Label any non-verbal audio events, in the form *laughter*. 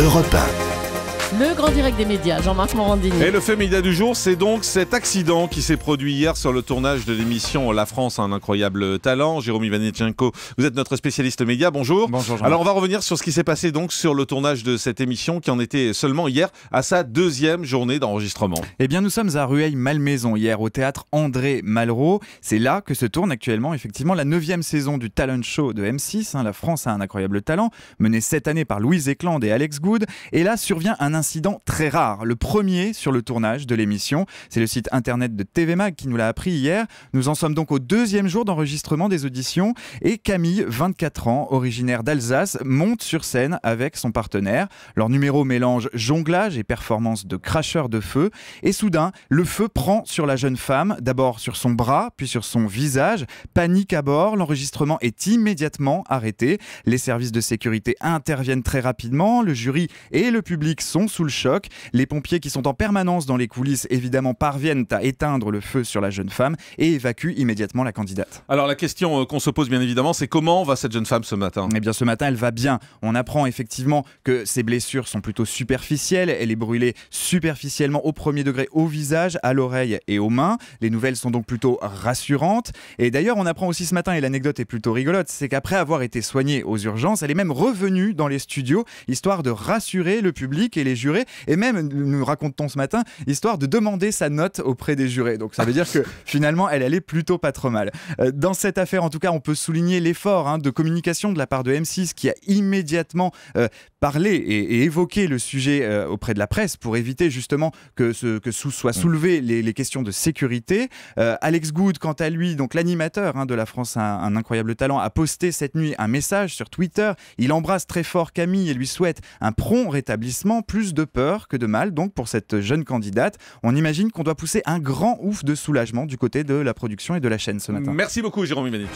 Europe 1. Le grand direct des médias, Jean-Marc Morandini. Et le fait média du jour, c'est donc cet accident qui s'est produit hier sur le tournage de l'émission La France a un incroyable talent. Jérôme Ivanichenko, vous êtes notre spécialiste média. Bonjour. Bonjour. Alors on va revenir sur ce qui s'est passé donc sur le tournage de cette émission qui en était seulement hier à sa deuxième journée d'enregistrement. Eh bien, nous sommes à Rueil-Malmaison hier au théâtre André Malraux. C'est là que se tourne actuellement effectivement la neuvième saison du talent show de M6. Hein. la France a un incroyable talent, menée cette année par Louise Eklund et Alex Good. Et là survient un incident très rare, le premier sur le tournage de l'émission. C'est le site internet de TVMag qui nous l'a appris hier. Nous en sommes donc au deuxième jour d'enregistrement des auditions et Camille, 24 ans, originaire d'Alsace, monte sur scène avec son partenaire. Leur numéro mélange jonglage et performance de cracheur de feu et soudain, le feu prend sur la jeune femme, d'abord sur son bras, puis sur son visage. Panique à bord, l'enregistrement est immédiatement arrêté. Les services de sécurité interviennent très rapidement, le jury et le public sont sous le choc. Les pompiers qui sont en permanence dans les coulisses, évidemment, parviennent à éteindre le feu sur la jeune femme et évacuent immédiatement la candidate. Alors la question euh, qu'on se pose bien évidemment, c'est comment va cette jeune femme ce matin Eh bien ce matin, elle va bien. On apprend effectivement que ses blessures sont plutôt superficielles. Elle est brûlée superficiellement au premier degré au visage, à l'oreille et aux mains. Les nouvelles sont donc plutôt rassurantes. Et d'ailleurs, on apprend aussi ce matin, et l'anecdote est plutôt rigolote, c'est qu'après avoir été soignée aux urgences, elle est même revenue dans les studios, histoire de rassurer le public et les jurés, et même, nous racontons ce matin, histoire de demander sa note auprès des jurés. Donc ça veut dire que *laughs* finalement, elle allait plutôt pas trop mal. Euh, dans cette affaire, en tout cas, on peut souligner l'effort hein, de communication de la part de M6 qui a immédiatement euh, parlé et, évoqué le sujet euh, auprès de la presse pour éviter justement que, ce, que sous, soit mm. soulevées les, questions de sécurité. Alex Good, quant à lui, donc l'animateur hein, de La France a un, incroyable talent, a posté cette nuit un message sur Twitter. Il embrasse très fort Camille et lui souhaite un prompt rétablissement, plus de peur que de mal. Donc pour cette jeune candidate, on imagine qu'on doit pousser un grand ouf de soulagement du côté de la production et de la chaîne ce matin. Merci beaucoup Jérôme Ivanich.